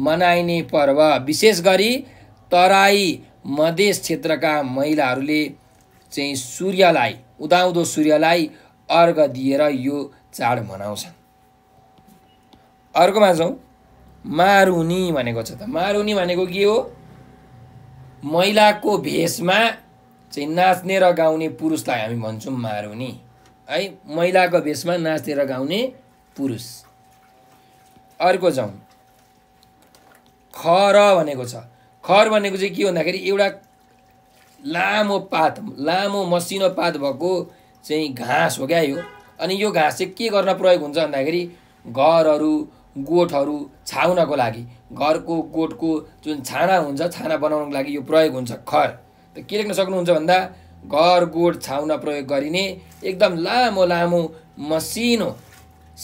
Speaker 1: मनाइने पर्व विशेष गरी तराई मधेस क्षेत्रका महिलाहरूले चाहिँ सूर्यलाई उदाउँदो सूर्यलाई अर्घ दिएर यो चाड मनाउँछन् अर्कोमा जाउँ मारुनी भनेको छ त मारुनी भनेको के हो महिलाको भेषमा चाहिँ नाच्ने र गाउने पुरुषलाई हामी भन्छौँ मारुनी है महिलाको भेषमा नाच्ने र गाउने पुरुष अर्को जाउँ खर भनेको छ खर भनेको चाहिँ के भन्दाखेरि एउटा लामो पात लामो मसिनो पात भएको चाहिँ घाँस हो क्या यो अनि यो घाँस चाहिँ के गर्न प्रयोग हुन्छ भन्दाखेरि घरहरू गोठहरू छाउनको लागि घरको गोठको जुन छाना हुन्छ छाना बनाउनको लागि यो प्रयोग हुन्छ खर त के लेख्न सक्नुहुन्छ भन्दा घर गोठ छाउन प्रयोग गरिने एकदम लामो लामो मसिनो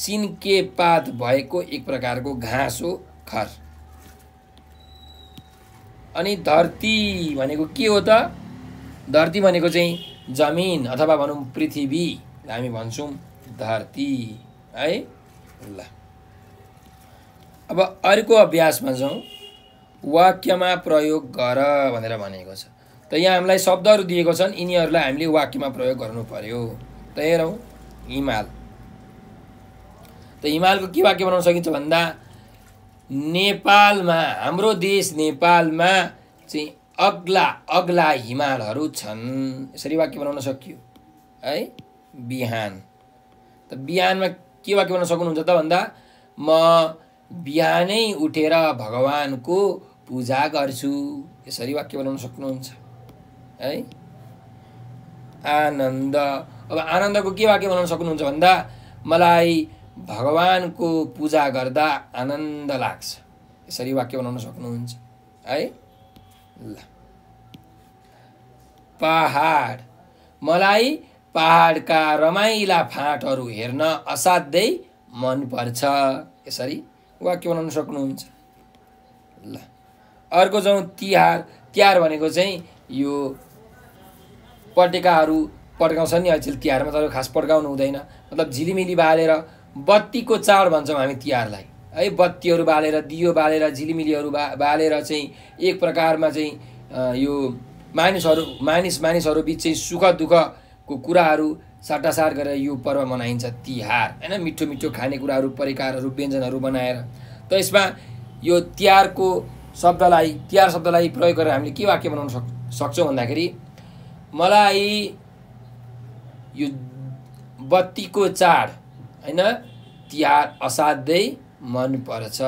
Speaker 1: सिन्के पात भएको एक प्रकारको घाँस हो खर अनि धरती भनेको के हो त धरती भनेको चाहिँ जमिन अथवा भनौँ पृथ्वी हामी भन्छौँ धरती है ल अब अर्को अभ्यास जाउँ वाक्यमा प्रयोग गर भनेर भनेको छ त यहाँ हामीलाई शब्दहरू दिएको छन् यिनीहरूलाई हामीले वाक्यमा प्रयोग गर्नु पर्यो त हेरौँ हिमाल त हिमालको के वाक्य बनाउन सकिन्छ भन्दा नेपालमा हाम्रो देश नेपालमा चाहिँ अग्ला अग्ला हिमालहरू छन् यसरी वाक्य बनाउन सकियो है बिहान त बिहानमा के वाक्य बनाउन सक्नुहुन्छ त भन्दा म बिहानै उठेर भगवानको पूजा गर्छु यसरी वाक्य बनाउन सक्नुहुन्छ है आनन्द अब आनन्दको के वाक्य बनाउन सक्नुहुन्छ भन्दा मलाई भगवानको पूजा गर्दा आनन्द लाग्छ यसरी वाक्य बनाउन सक्नुहुन्छ है ल पहाड मलाई पहाडका रमाइला फाँटहरू हेर्न असाध्यै मनपर्छ यसरी वाक्य बनाउन सक्नुहुन्छ ल अर्को जाउँ तिहार तिहार भनेको चाहिँ यो पटेकाहरू पड्काउँछ नि अहिले तिहारमा तर खास पड्काउनु हुँदैन मतलब झिलिमिली बालेर बत्तीको चाड भन्छौँ हामी तिहारलाई है बत्तीहरू बालेर दियो बालेर झिलिमिलीहरू बा बालेर चाहिँ एक प्रकारमा चाहिँ यो मानिसहरू मानिस मानिसहरू बिच चाहिँ सुख दुःखको कुराहरू साटासाट गरेर यो पर्व मनाइन्छ तिहार होइन मिठो मिठो खानेकुराहरू परिकारहरू व्यञ्जनहरू बनाएर त यसमा यो तिहारको शब्दलाई तिहार शब्दलाई प्रयोग गरेर हामीले के वाक्य बनाउन सक् सक्छौँ भन्दाखेरि मलाई यो बत्तीको चाड होइन तिहार असाध्यै मनपर्छ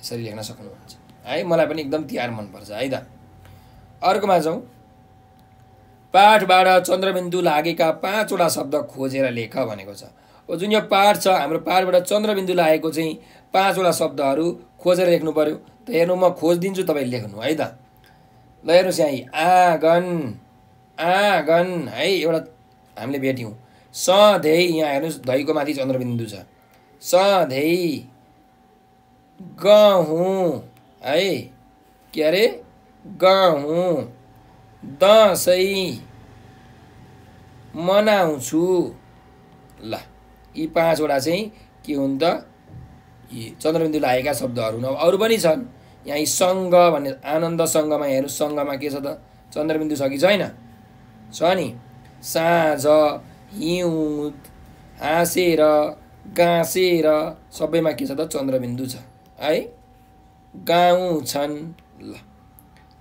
Speaker 1: यसरी लेख्न सक्नुहुन्छ है मलाई पनि एकदम तिहार मनपर्छ है त अर्कोमा जाउँ पाठबाट चन्द्रबिन्दु लागेका पाँचवटा शब्द खोजेर लेख भनेको छ जुन यो पाठ छ हाम्रो पाठबाट चन्द्रबिन्दु लागेको चाहिँ पाँचवटा शब्दहरू खोजेर लेख्नु पऱ्यो त हेर्नु म खोजिदिन्छु तपाईँ लेख्नु है त ल हेर्नुहोस् यहाँ आँगन आँगन है एउटा हामीले भेट्यौँ सधैँ यहाँ हेर्नुहोस् धैको माथि चन्द्रबिन्दु छ सधैँ गहुँ है के अरे गहुँ दसैँ मनाउँछु ल यी पाँचवटा चाहिँ के हुन् त यी चन्द्रबिन्दु लागेका शब्दहरू न अरू पनि छन् यहाँ यी सङ्घ भन्ने आनन्द सङ्घमा हेर्नु सङ्घमा के छ त चन्द्रबिन्दु छ कि छैन छ नि साँझ हिउँद हाँसेर गाँसेर सबैमा के छ त चन्द्रबिन्दु छ है गाउँ छन् ल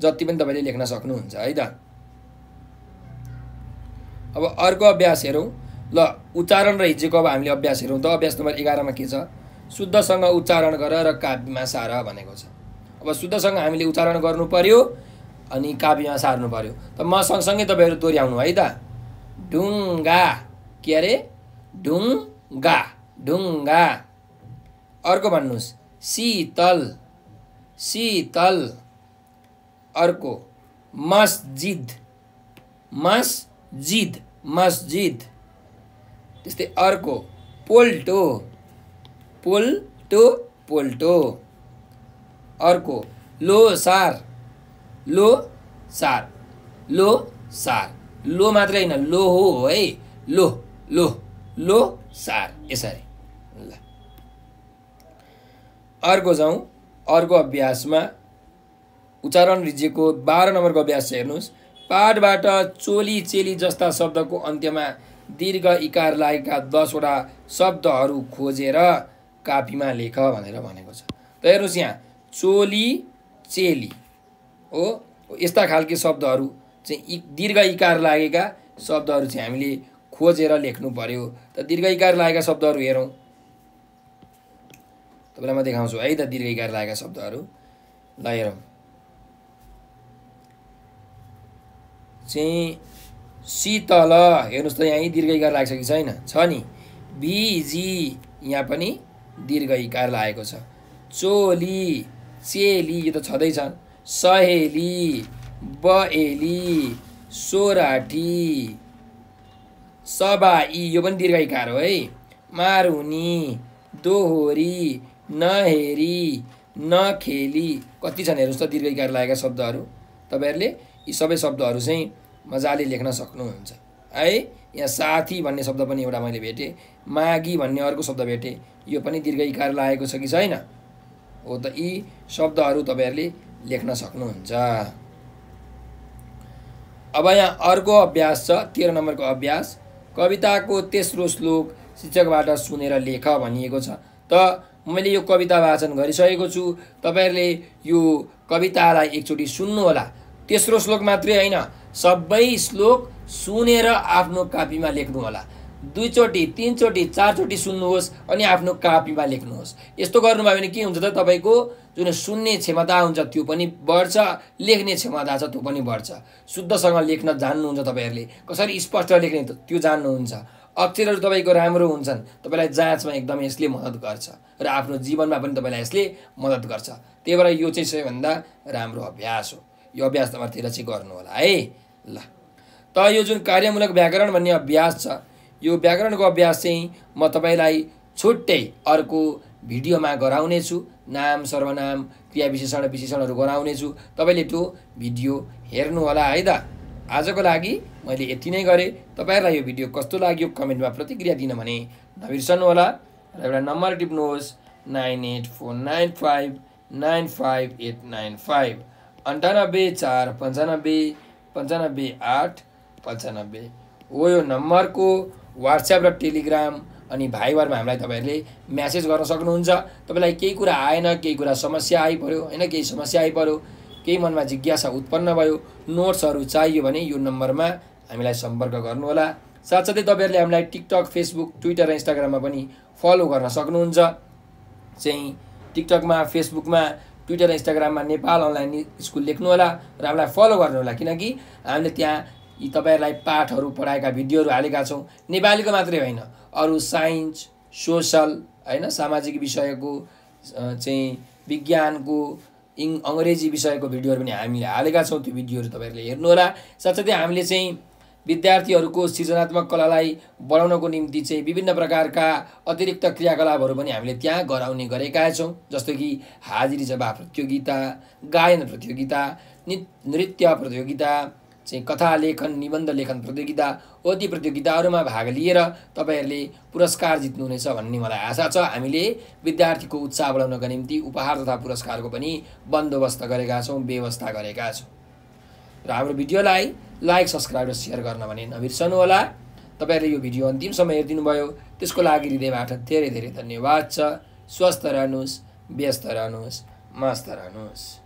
Speaker 1: जति पनि तपाईँले लेख्न सक्नुहुन्छ है त अब अर्को अभ्यास हेरौँ ल उच्चारण र हिज्जेको अब हामीले अभ्यास हेरौँ त अभ्यास नम्बर एघारमा के छ शुद्धसँग उच्चारण गर र काव्यमा सार भनेको छ अब शुद्धसँग हामीले उच्चारण गर्नु पर्यो अनि काव्यमा सार्नु पर्यो त म सँगसँगै तपाईँहरू दोहोऱ्याउनु है त ढुङ्गा के अरे ढुङ्गा ढुङ्गा अर्को भन्नुहोस् शीतल शीतल अर्को मस्जिद मस्जिद मस्जिद त्यस्तै अर्को पोल्टो पोल्टो पोल्टो अर्को लो सार लो सार लो सार लो मात्रै होइन लो हो है लो लो लो सार यसरी अर्को जाउँ अर्को अभ्यासमा उच्चारण रिजेको बाह्र नम्बरको अभ्यास चाहिँ हेर्नुहोस् पाठबाट चोली चेली जस्ता शब्दको अन्त्यमा दीर्घ इकार लागेका दसवटा शब्दहरू खोजेर कापीमा लेख भनेर भनेको छ त हेर्नुहोस् यहाँ चोली चेली हो यस्ता खालके शब्दहरू चाहिँ दीर्घ इकार लागेका शब्दहरू चाहिँ हामीले खोजेर लेख्नु पऱ्यो त दीर्घ इकार लागेका शब्दहरू हेरौँ तपाईँलाई म देखाउँछु है त दीर्घ लागेका शब्दहरू ल हेरौँ चाहिँ शीतल हेर्नुहोस् त यहाँ दीर्घ इकार छ कि छैन छ नि बिजी यहाँ पनि दीर्घ लागेको छ चोली चेली यो त छँदैछ सहेली बएली सोराठी सबाई यो पनि दीर्घ हो है मारुनी दोहोरी नहेरी नखेली कति छन् हेर्नुहोस् त दीर्घकार लागेका शब्दहरू तपाईँहरूले यी सबै शब्दहरू चाहिँ मजाले लेख्न सक्नुहुन्छ है यहाँ साथी भन्ने शब्द पनि एउटा मैले भेटेँ मागी भन्ने अर्को शब्द भेटेँ यो पनि दीर्घकार लागेको छ कि छैन हो त यी शब्दहरू तपाईँहरूले लेख्न सक्नुहुन्छ अब यहाँ अर्को अभ्यास छ तेह्र नम्बरको अभ्यास कविताको तेस्रो श्लोक शिक्षकबाट सुनेर लेख भनिएको छ त मैले यो कविता वाचन गरिसकेको छु तपाईँहरूले यो कवितालाई एकचोटि सुन्नुहोला तेस्रो श्लोक मात्रै होइन सबै श्लोक सुनेर आफ्नो कापीमा लेख्नुहोला दुईचोटि तिनचोटि चारचोटि सुन्नुहोस् अनि आफ्नो कापीमा लेख्नुहोस् यस्तो गर्नुभयो भने के हुन्छ त तपाईँको जुन सुन्ने क्षमता हुन्छ त्यो पनि बढ्छ लेख्ने क्षमता छ त्यो पनि बढ्छ शुद्धसँग लेख्न जान्नुहुन्छ तपाईँहरूले कसरी स्पष्ट लेख्ने त्यो जान्नुहुन्छ अक्षरहरू तपाईँको राम्रो हुन्छन् तपाईँलाई जाँचमा एकदम यसले मद्दत गर्छ र आफ्नो जीवनमा पनि तपाईँलाई यसले मद्दत गर्छ त्यही भएर यो चाहिँ सबैभन्दा राम्रो अभ्यास हो यो अभ्यास तपाईँहरूतिर चाहिँ होला है ल त यो जुन कार्यमूलक व्याकरण भन्ने अभ्यास छ यो व्याकरणको अभ्यास चाहिँ म तपाईँलाई छुट्टै अर्को भिडियोमा गराउनेछु नाम सर्वनाम क्रिया विशेषण विशेषणहरू गराउनेछु तपाईँले त्यो भिडियो हेर्नुहोला है त आजको लागि मैले यति नै गरेँ तपाईँहरूलाई यो भिडियो कस्तो लाग्यो कमेन्टमा प्रतिक्रिया दिन भने नबिर्सनुहोला र एउटा नम्बर टिप्नुहोस् nine eight four nine five nine five eight nine five अन्ठानब्बे चार पन्चानब्बे पन्चानब्बे आठ पन्चानब्बे हो यो नम्बरको वाट्सएप र टेलिग्राम अनि भाइबरमा हामीलाई तपाईँहरूले म्यासेज गर्न सक्नुहुन्छ तपाईँलाई केही कुरा आएन केही कुरा समस्या आइपऱ्यो होइन केही समस्या आइपऱ्यो केही मनमा जिज्ञासा उत्पन्न भयो नोट्सहरू चाहियो भने यो नम्बरमा हामीलाई सम्पर्क गर्नुहोला साथसाथै तपाईँहरूले हामीलाई टिकटक फेसबुक ट्विटर र इन्स्टाग्राममा पनि फलो गर्न सक्नुहुन्छ चाहिँ टिकटकमा फेसबुकमा ट्विटर र इन्स्टाग्राममा नेपाल अनलाइन स्कुल लेख्नुहोला र हामीलाई फलो गर्नुहोला किनकि हामीले त्यहाँ यी तपाईँहरूलाई पाठहरू पढाएका भिडियोहरू हालेका छौँ नेपालीको मात्रै होइन अरू साइन्स सोसल होइन सामाजिक विषयको चाहिँ विज्ञानको इङ अङ्ग्रेजी विषयको भिडियोहरू पनि हामीले हालेका छौँ त्यो भिडियोहरू तपाईँहरूले हेर्नुहोला साथसाथै हामीले चाहिँ विद्यार्थीहरूको सृजनात्मक कलालाई बढाउनको निम्ति चाहिँ विभिन्न प्रकारका अतिरिक्त क्रियाकलापहरू पनि हामीले त्यहाँ गराउने गरेका छौँ जस्तो कि हाजिरी जवाफ प्रतियोगिता गायन प्रतियोगिता नृत्य प्रतियोगिता चाहिँ कथा लेखन निबन्ध लेखन प्रतियोगिता हो ती प्रतियोगिताहरूमा भाग लिएर तपाईँहरूले पुरस्कार जित्नुहुनेछ भन्ने मलाई आशा छ हामीले विद्यार्थीको उत्साह बढाउनका निम्ति उपहार तथा पुरस्कारको पनि बन्दोबस्त गरेका छौँ व्यवस्था गरेका छौँ र हाम्रो भिडियोलाई लाइक सब्सक्राइब र सेयर गर्न भने नबिर्सनु होला तपाईँहरूले यो भिडियो अन्तिम अन्तिमसम्म हेरिदिनुभयो त्यसको लागि हृदयबाट धेरै धेरै धन्यवाद छ स्वस्थ रहनुहोस् व्यस्त रहनुहोस् मस्त रहनुहोस्